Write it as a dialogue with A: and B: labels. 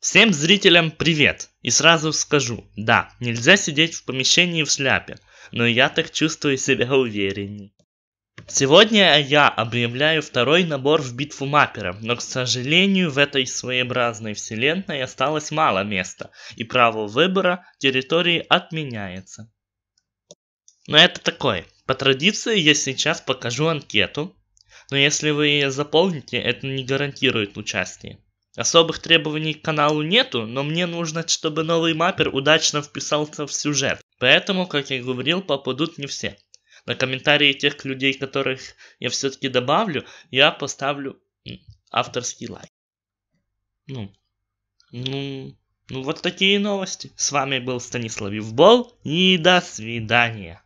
A: Всем зрителям привет! И сразу скажу, да, нельзя сидеть в помещении в шляпе, но я так чувствую себя увереннее. Сегодня я объявляю второй набор в битву маппера, но, к сожалению, в этой своеобразной вселенной осталось мало места, и право выбора территории отменяется. Но это такое. По традиции я сейчас покажу анкету, но если вы ее заполните, это не гарантирует участие. Особых требований к каналу нету, но мне нужно, чтобы новый маппер удачно вписался в сюжет. Поэтому, как я говорил, попадут не все. На комментарии тех людей, которых я все-таки добавлю, я поставлю авторский лайк. Ну, ну, ну вот такие новости. С вами был Станислав Евбол и до свидания.